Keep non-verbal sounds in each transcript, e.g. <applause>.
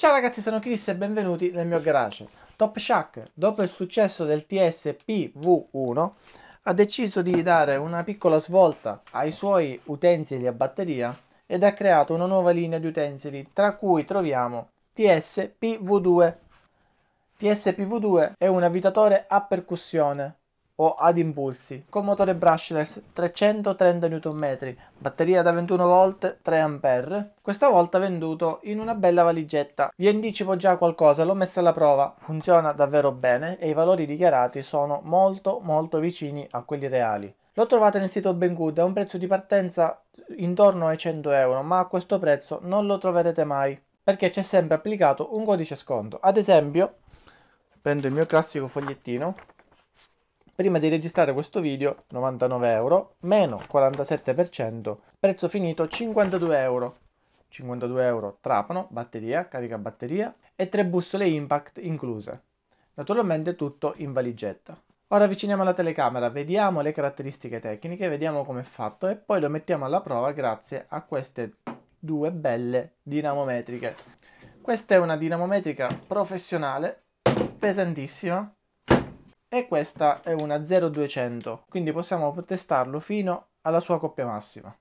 Ciao ragazzi, sono Chris e benvenuti nel mio garage. Top Shack, dopo il successo del TSPV1, ha deciso di dare una piccola svolta ai suoi utensili a batteria ed ha creato una nuova linea di utensili, tra cui troviamo TSPV2. TSPV2 è un avvitatore a percussione o ad impulsi, con motore brushless 330 Nm, batteria da 21 V 3A, questa volta venduto in una bella valigetta. Vi anticipo già qualcosa, l'ho messa alla prova, funziona davvero bene e i valori dichiarati sono molto molto vicini a quelli reali. Lo trovate nel sito Bengood a un prezzo di partenza intorno ai 100 euro, ma a questo prezzo non lo troverete mai perché c'è sempre applicato un codice sconto. Ad esempio, prendo il mio classico fogliettino Prima di registrare questo video, 99 euro, meno 47%, prezzo finito 52 euro. 52 euro trapano, batteria, carica batteria e tre bussole impact incluse. Naturalmente tutto in valigetta. Ora avviciniamo la telecamera, vediamo le caratteristiche tecniche, vediamo come è fatto e poi lo mettiamo alla prova grazie a queste due belle dinamometriche. Questa è una dinamometrica professionale, pesantissima, e questa è una 0200, quindi possiamo testarlo fino alla sua coppia massima.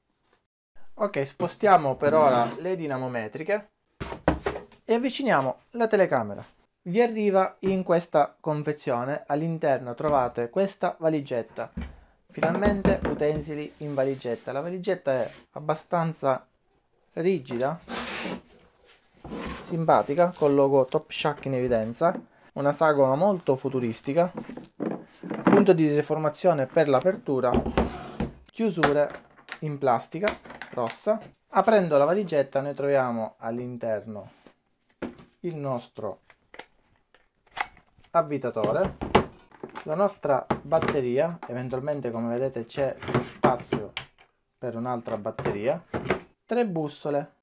Ok, spostiamo per ora le dinamometriche e avviciniamo la telecamera. Vi arriva in questa confezione, all'interno trovate questa valigetta. Finalmente utensili in valigetta. La valigetta è abbastanza rigida, simpatica, col logo Top Shack in evidenza una sagoma molto futuristica, punto di deformazione per l'apertura, chiusure in plastica rossa. Aprendo la valigetta noi troviamo all'interno il nostro avvitatore, la nostra batteria, eventualmente come vedete c'è lo spazio per un'altra batteria, tre bussole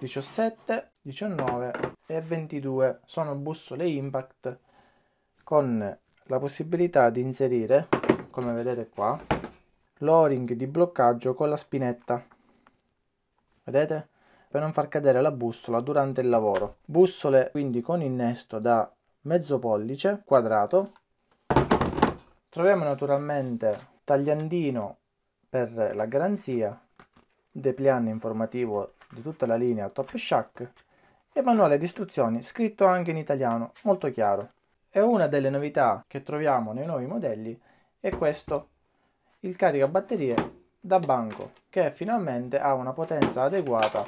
17, 19 e 22 sono bussole impact con la possibilità di inserire, come vedete qua, lo di bloccaggio con la spinetta. Vedete? Per non far cadere la bussola durante il lavoro. Bussole quindi con innesto da mezzo pollice quadrato. Troviamo naturalmente tagliandino per la garanzia, depliant informativo di tutta la linea top shack e manuale di istruzioni scritto anche in italiano, molto chiaro. E una delle novità che troviamo nei nuovi modelli è questo, il caricabatterie da banco, che finalmente ha una potenza adeguata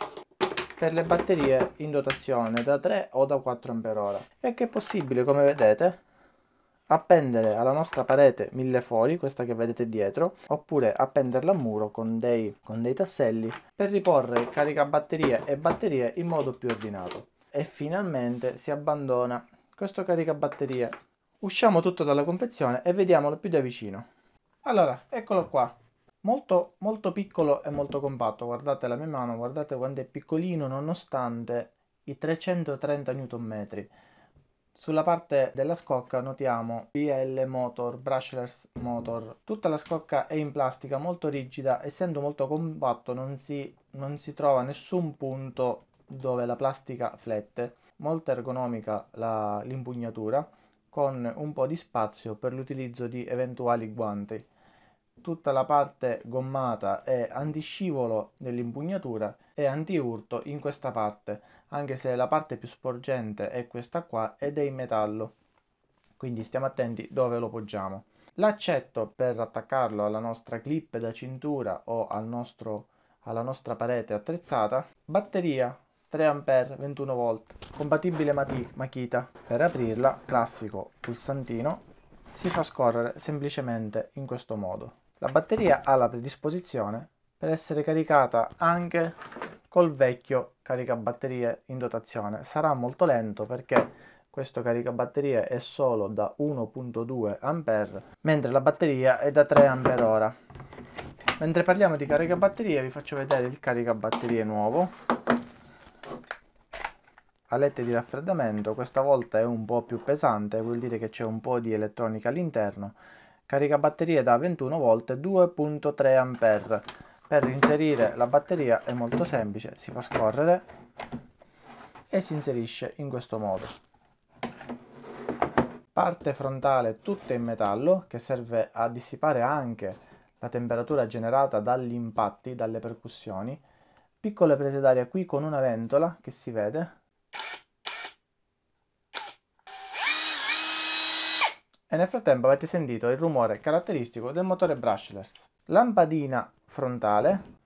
per le batterie in dotazione da 3 o da 4 Ah e che è possibile, come vedete, appendere alla nostra parete mille fori, questa che vedete dietro, oppure appenderla a muro con dei, con dei tasselli per riporre caricabatterie e batterie in modo più ordinato. E finalmente si abbandona questo caricabatterie. Usciamo tutto dalla confezione e vediamolo più da vicino. Allora, eccolo qua. Molto, molto piccolo e molto compatto. Guardate la mia mano, guardate quanto è piccolino nonostante i 330 Nm. Sulla parte della scocca notiamo BL Motor, Brushless Motor. Tutta la scocca è in plastica molto rigida, essendo molto compatto non si, non si trova nessun punto dove la plastica flette. Molto ergonomica l'impugnatura, con un po' di spazio per l'utilizzo di eventuali guanti. Tutta la parte gommata e antiscivolo dell'impugnatura e antiurto in questa parte, anche se la parte più sporgente è questa qua ed è in metallo. Quindi stiamo attenti dove lo poggiamo. L'accetto per attaccarlo alla nostra clip da cintura o al nostro, alla nostra parete attrezzata. Batteria 3A 21V, compatibile Makita. Per aprirla, classico pulsantino, si fa scorrere semplicemente in questo modo. La batteria ha la predisposizione per essere caricata anche col vecchio caricabatterie in dotazione. Sarà molto lento perché questo caricabatterie è solo da 1.2 A, mentre la batteria è da 3 Ah. Mentre parliamo di caricabatterie vi faccio vedere il caricabatterie nuovo. Alette di raffreddamento, questa volta è un po' più pesante, vuol dire che c'è un po' di elettronica all'interno. Caricabatterie da 21 V 2.3 A per inserire la batteria è molto semplice, si fa scorrere e si inserisce in questo modo. Parte frontale tutta in metallo che serve a dissipare anche la temperatura generata dagli impatti, dalle percussioni. Piccole prese d'aria qui con una ventola che si vede e nel frattempo avete sentito il rumore caratteristico del motore brushless. Lampadina frontale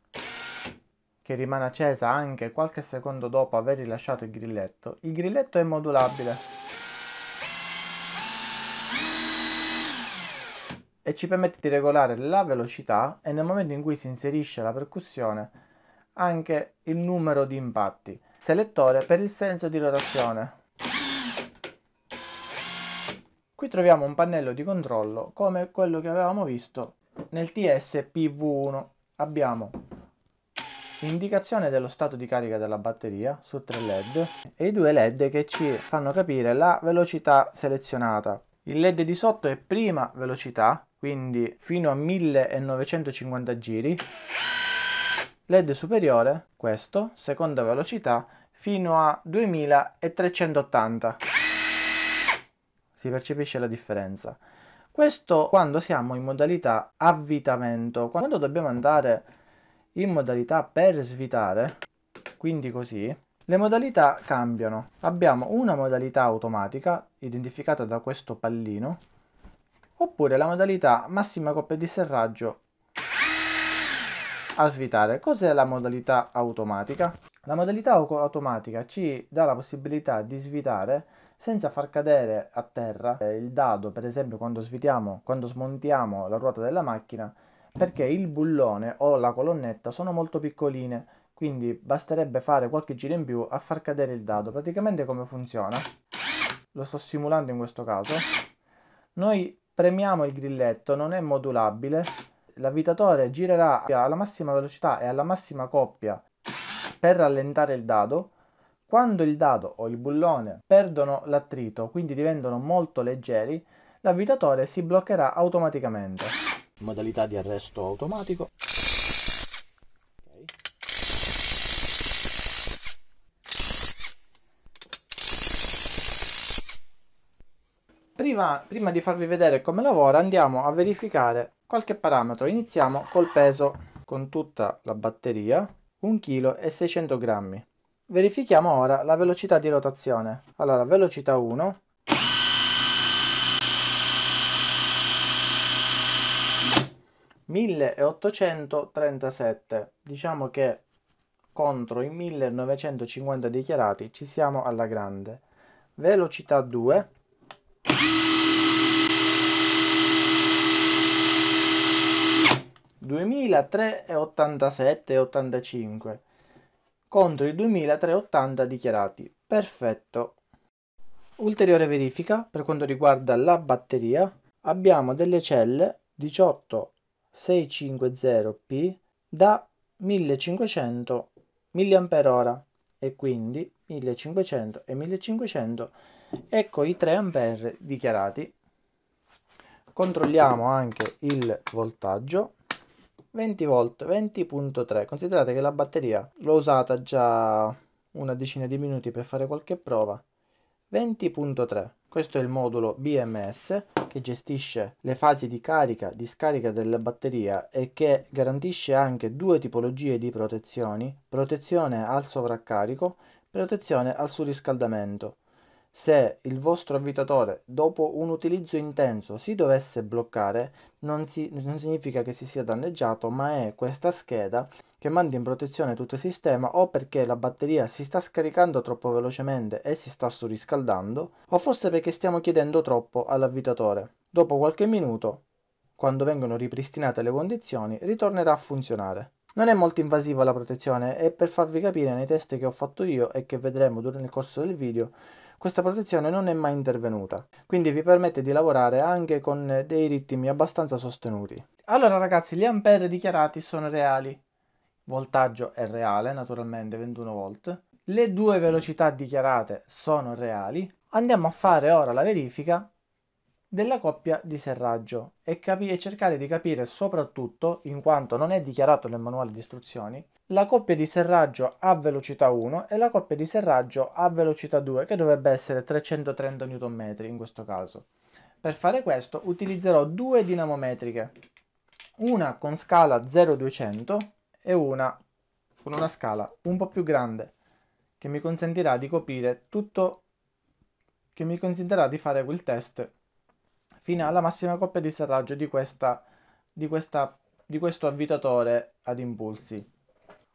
che rimane accesa anche qualche secondo dopo aver rilasciato il grilletto. Il grilletto è modulabile e ci permette di regolare la velocità e nel momento in cui si inserisce la percussione anche il numero di impatti. Selettore per il senso di rotazione Qui troviamo un pannello di controllo come quello che avevamo visto nel TSPV1. Abbiamo indicazione dello stato di carica della batteria su tre led e i due led che ci fanno capire la velocità selezionata. Il led di sotto è prima velocità, quindi fino a 1950 giri. Led superiore, questo, seconda velocità, fino a 2380 si percepisce la differenza. Questo quando siamo in modalità avvitamento, quando dobbiamo andare in modalità per svitare, quindi così, le modalità cambiano. Abbiamo una modalità automatica, identificata da questo pallino, oppure la modalità massima coppia di serraggio a svitare. Cos'è la modalità automatica? La modalità automatica ci dà la possibilità di svitare senza far cadere a terra eh, il dado, per esempio quando svitiamo, quando smontiamo la ruota della macchina, perché il bullone o la colonnetta sono molto piccoline, quindi basterebbe fare qualche giro in più a far cadere il dado. Praticamente come funziona? Lo sto simulando in questo caso. Noi premiamo il grilletto, non è modulabile, l'avvitatore girerà alla massima velocità e alla massima coppia per rallentare il dado, quando il dado o il bullone perdono l'attrito, quindi diventano molto leggeri, l'avvitatore si bloccherà automaticamente. Modalità di arresto automatico. Prima, prima di farvi vedere come lavora andiamo a verificare qualche parametro. Iniziamo col peso con tutta la batteria 1 kg e 600 grammi. Verifichiamo ora la velocità di rotazione. Allora, velocità 1. (1837). Diciamo che contro i 1950 dichiarati ci siamo alla grande. Velocità 2. 2387-85 contro i 2380 dichiarati. Perfetto. Ulteriore verifica per quanto riguarda la batteria. Abbiamo delle celle 18650P da 1500 mAh e quindi 1500 e 1500 ecco i 3 A dichiarati. Controlliamo anche il voltaggio 20V 20.3 considerate che la batteria l'ho usata già una decina di minuti per fare qualche prova 20.3 questo è il modulo BMS che gestisce le fasi di carica e scarica della batteria e che garantisce anche due tipologie di protezioni protezione al sovraccarico protezione al surriscaldamento se il vostro avvitatore dopo un utilizzo intenso si dovesse bloccare, non, si, non significa che si sia danneggiato, ma è questa scheda che manda in protezione tutto il sistema o perché la batteria si sta scaricando troppo velocemente e si sta surriscaldando, o forse perché stiamo chiedendo troppo all'avvitatore. Dopo qualche minuto, quando vengono ripristinate le condizioni, ritornerà a funzionare. Non è molto invasiva la protezione e per farvi capire nei test che ho fatto io e che vedremo durante il corso del video questa protezione non è mai intervenuta, quindi vi permette di lavorare anche con dei ritmi abbastanza sostenuti. Allora ragazzi, gli ampere dichiarati sono reali, voltaggio è reale naturalmente, 21 volt, le due velocità dichiarate sono reali, andiamo a fare ora la verifica della coppia di serraggio e, capi- e, cercare di capire soprattutto, in quanto non è dichiarato nel manuale di istruzioni, la coppia di serraggio a velocità 1 e la coppia di serraggio a velocità 2, che dovrebbe essere 330 Nm in questo caso. Per fare questo utilizzerò due dinamometriche, una con scala 0200 e una con una scala un po' più grande, che mi consentirà di coprire tutto, che mi consentirà di fare quel test fino alla massima coppia di serraggio di, questa, di, questa, di questo avvitatore ad impulsi.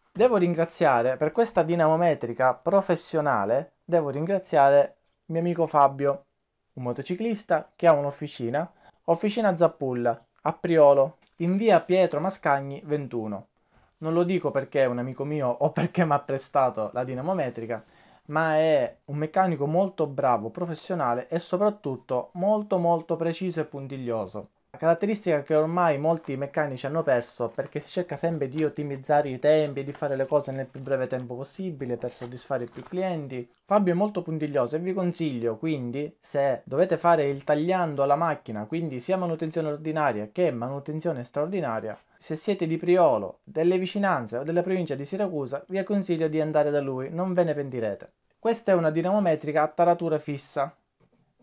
Devo ringraziare per questa dinamometrica professionale, devo ringraziare mio amico Fabio, un motociclista che ha un'officina, officina Zappulla, a Priolo, in via Pietro Mascagni 21. Non lo dico perché è un amico mio o perché mi ha prestato la dinamometrica, ma è un meccanico molto bravo, professionale e soprattutto molto molto preciso e puntiglioso. La caratteristica che ormai molti meccanici hanno perso perché si cerca sempre di ottimizzare i tempi, di fare le cose nel più breve tempo possibile per soddisfare più clienti. Fabio è molto puntiglioso e vi consiglio quindi se dovete fare il tagliando alla macchina, quindi sia manutenzione ordinaria che manutenzione straordinaria, se siete di Priolo, delle vicinanze o della provincia di Siracusa, vi consiglio di andare da lui, non ve ne pentirete. Questa è una dinamometrica a taratura fissa.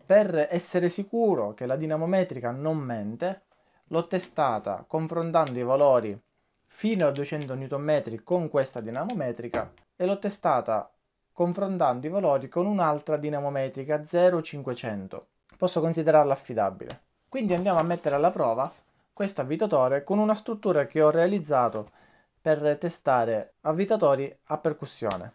Per essere sicuro che la dinamometrica non mente, l'ho testata confrontando i valori fino a 200 Nm con questa dinamometrica e l'ho testata confrontando i valori con un'altra dinamometrica 0500. Posso considerarla affidabile. Quindi andiamo a mettere alla prova questo avvitatore con una struttura che ho realizzato per testare avvitatori a percussione.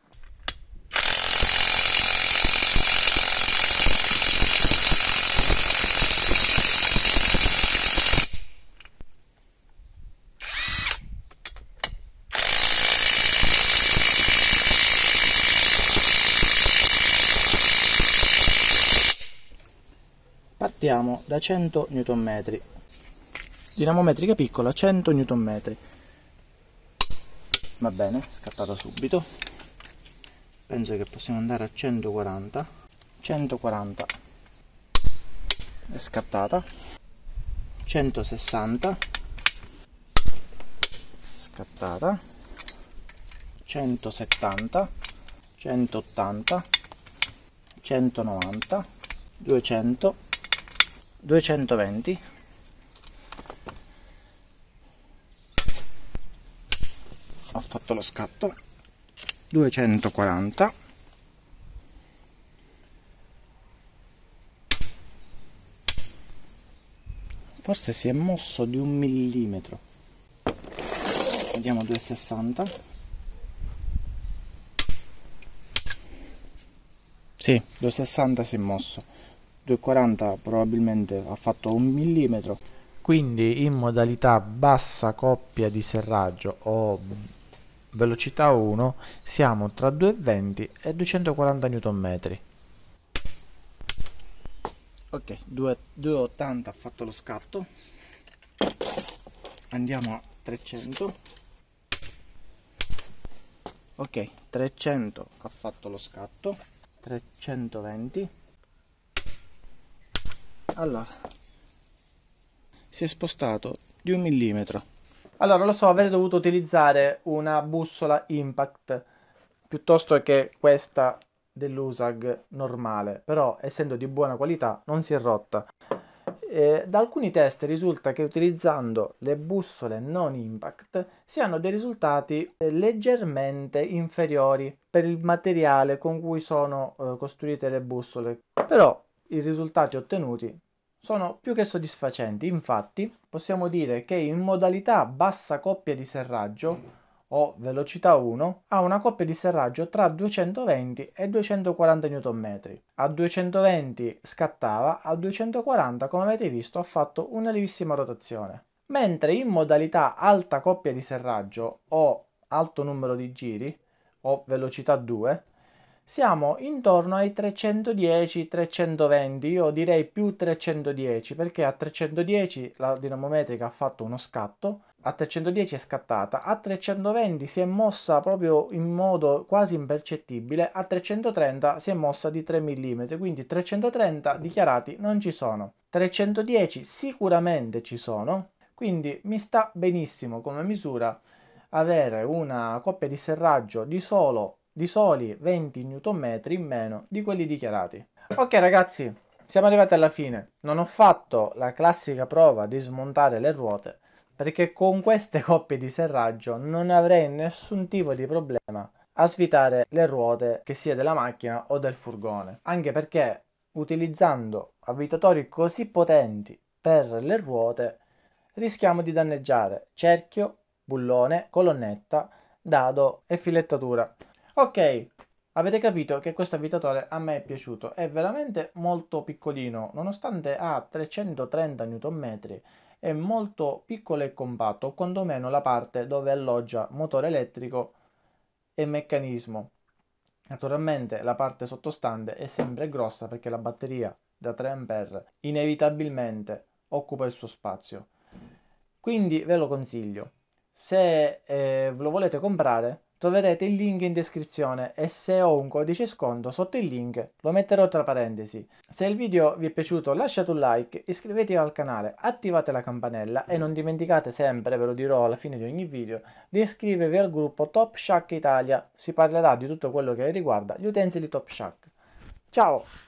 Partiamo da 100 Nm dinamometrica piccola 100 Nm va bene, scattata subito penso che possiamo andare a 140 140 è scattata 160 scattata 170 180 190 200 220 fatto lo scatto 240 forse si è mosso di un millimetro vediamo 260 sì 260 si è mosso 240 probabilmente ha fatto un millimetro quindi in modalità bassa coppia di serraggio o velocità 1 siamo tra 220 e 240 Nm. Ok, 280 ha fatto lo scatto. Andiamo a 300. Ok, 300 ha fatto lo scatto. 320. Allora, si è spostato di un millimetro. Allora, lo so, avrei dovuto utilizzare una bussola Impact piuttosto che questa dell'USAG normale, però essendo di buona qualità non si è rotta. Eh, da alcuni test risulta che utilizzando le bussole non impact si hanno dei risultati eh, leggermente inferiori per il materiale con cui sono eh, costruite le bussole, però i risultati ottenuti sono più che soddisfacenti. Infatti possiamo dire che in modalità bassa coppia di serraggio o velocità 1 ha una coppia di serraggio tra 220 e 240 Nm. A 220 scattava, a 240 come avete visto ha fatto una lievissima rotazione. Mentre in modalità alta coppia di serraggio o alto numero di giri o velocità 2 siamo intorno ai 310-320, io direi più 310 perché a 310 la dinamometrica ha fatto uno scatto, a 310 è scattata, a 320 si è mossa proprio in modo quasi impercettibile, a 330 si è mossa di 3 mm, quindi 330 dichiarati non ci sono, 310 sicuramente ci sono, quindi mi sta benissimo come misura avere una coppia di serraggio di solo di soli 20 Nm in meno di quelli dichiarati. Ok ragazzi, siamo arrivati alla fine. Non ho fatto la classica prova di smontare le ruote perché con queste <laughs> coppie di serraggio non avrei nessun tipo di problema a svitare le ruote che sia della macchina o del furgone. Anche perché utilizzando avvitatori così potenti per le ruote rischiamo di danneggiare cerchio, bullone, colonnetta, dado e filettatura. Ok, avete capito che questo avvitatore a me è piaciuto, è veramente molto piccolino, nonostante ha 330 Nm, è molto piccolo e compatto, quantomeno la parte dove alloggia motore elettrico e meccanismo. Naturalmente la parte sottostante è sempre grossa perché la batteria da 3A inevitabilmente occupa il suo spazio. Quindi ve lo consiglio. Se eh, lo volete comprare Troverete il link in descrizione e se ho un codice sconto sotto il link lo metterò tra parentesi. Se il video vi è piaciuto lasciate un like, iscrivetevi al canale, attivate la campanella e non dimenticate sempre, ve lo dirò alla fine di ogni video, di iscrivervi al gruppo Top Shack Italia. Si parlerà di tutto quello che riguarda gli utensili Top Shack. Ciao!